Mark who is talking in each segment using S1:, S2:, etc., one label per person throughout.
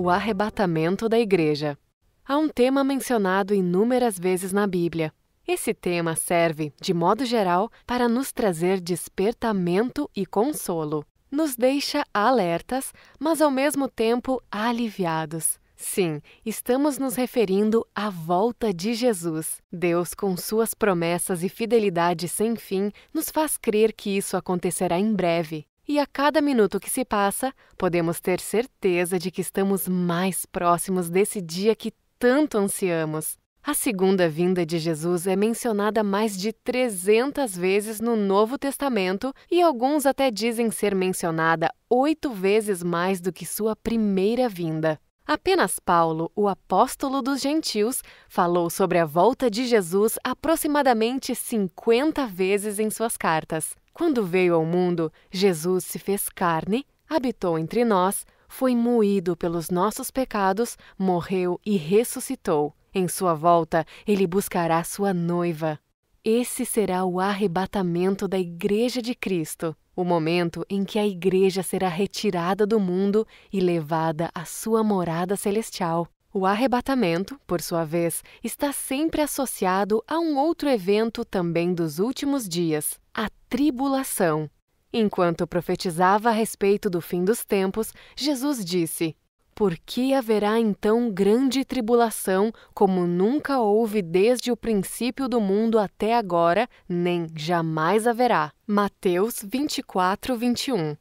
S1: o arrebatamento da igreja. Há um tema mencionado inúmeras vezes na Bíblia. Esse tema serve, de modo geral, para nos trazer despertamento e consolo. Nos deixa alertas, mas ao mesmo tempo aliviados. Sim, estamos nos referindo à volta de Jesus. Deus, com suas promessas e fidelidade sem fim, nos faz crer que isso acontecerá em breve e a cada minuto que se passa, podemos ter certeza de que estamos mais próximos desse dia que tanto ansiamos. A segunda vinda de Jesus é mencionada mais de 300 vezes no Novo Testamento e alguns até dizem ser mencionada oito vezes mais do que sua primeira vinda. Apenas Paulo, o apóstolo dos gentios, falou sobre a volta de Jesus aproximadamente 50 vezes em suas cartas. Quando veio ao mundo, Jesus se fez carne, habitou entre nós, foi moído pelos nossos pecados, morreu e ressuscitou. Em sua volta, ele buscará sua noiva. Esse será o arrebatamento da Igreja de Cristo, o momento em que a Igreja será retirada do mundo e levada à sua morada celestial. O arrebatamento, por sua vez, está sempre associado a um outro evento também dos últimos dias, a tribulação. Enquanto profetizava a respeito do fim dos tempos, Jesus disse: Por que haverá então grande tribulação, como nunca houve desde o princípio do mundo até agora, nem jamais haverá? Mateus 24, 21.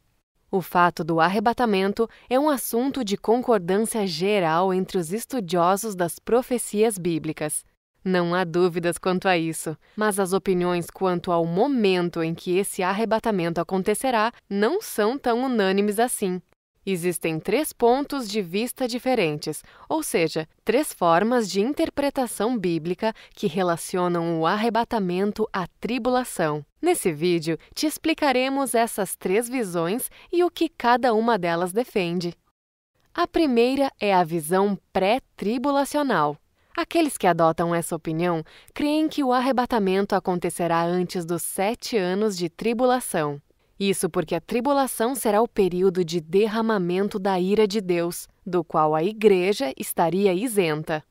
S1: O fato do arrebatamento é um assunto de concordância geral entre os estudiosos das profecias bíblicas. Não há dúvidas quanto a isso, mas as opiniões quanto ao momento em que esse arrebatamento acontecerá não são tão unânimes assim. Existem três pontos de vista diferentes, ou seja, três formas de interpretação bíblica que relacionam o arrebatamento à tribulação. Nesse vídeo, te explicaremos essas três visões e o que cada uma delas defende. A primeira é a visão pré-tribulacional. Aqueles que adotam essa opinião creem que o arrebatamento acontecerá antes dos sete anos de tribulação. Isso porque a tribulação será o período de derramamento da ira de Deus, do qual a Igreja estaria isenta.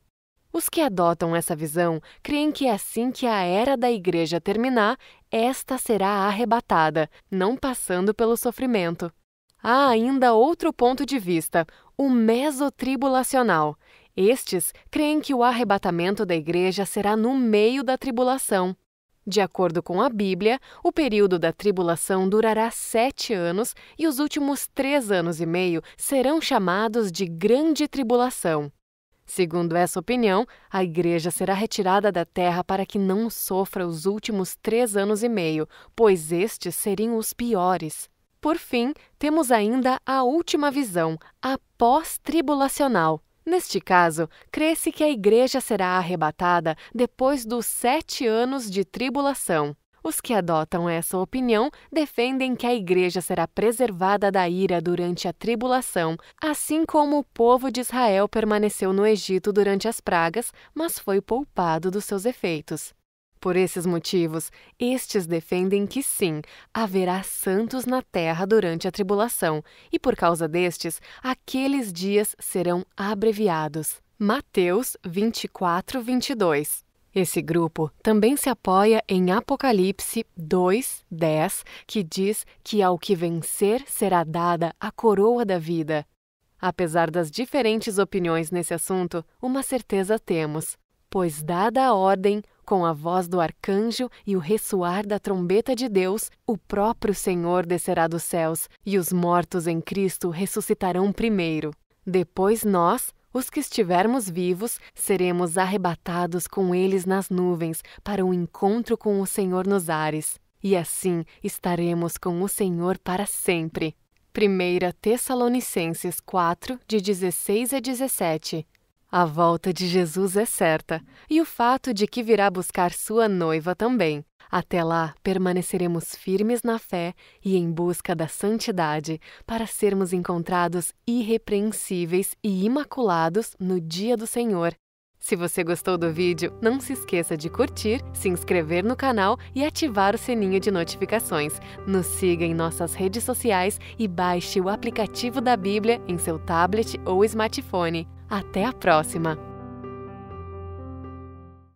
S1: Os que adotam essa visão creem que assim que a era da Igreja terminar, esta será arrebatada, não passando pelo sofrimento. Há ainda outro ponto de vista, o mesotribulacional. Estes creem que o arrebatamento da igreja será no meio da tribulação. De acordo com a Bíblia, o período da tribulação durará sete anos e os últimos três anos e meio serão chamados de Grande Tribulação. Segundo essa opinião, a igreja será retirada da terra para que não sofra os últimos três anos e meio, pois estes seriam os piores. Por fim, temos ainda a última visão, a pós-tribulacional. Neste caso, crê-se que a igreja será arrebatada depois dos sete anos de tribulação. Os que adotam essa opinião defendem que a igreja será preservada da ira durante a tribulação, assim como o povo de Israel permaneceu no Egito durante as pragas, mas foi poupado dos seus efeitos. Por esses motivos, estes defendem que sim, haverá santos na terra durante a tribulação, e por causa destes, aqueles dias serão abreviados. Mateus 24, 22. Esse grupo também se apoia em Apocalipse 2, 10, que diz que ao que vencer será dada a coroa da vida. Apesar das diferentes opiniões nesse assunto, uma certeza temos: Pois, dada a ordem, com a voz do arcanjo e o ressoar da trombeta de Deus, o próprio Senhor descerá dos céus, e os mortos em Cristo ressuscitarão primeiro. Depois nós, os que estivermos vivos, seremos arrebatados com eles nas nuvens para o encontro com o Senhor nos ares, e assim estaremos com o Senhor para sempre. 1 Tessalonicenses 4, de 16 a 17 a volta de Jesus é certa, e o fato de que virá buscar sua noiva também. Até lá, permaneceremos firmes na fé e em busca da santidade, para sermos encontrados irrepreensíveis e imaculados no dia do Senhor. Se você gostou do vídeo, não se esqueça de curtir, se inscrever no canal e ativar o sininho de notificações. Nos siga em nossas redes sociais e baixe o aplicativo da Bíblia em seu tablet ou smartphone. Até a próxima!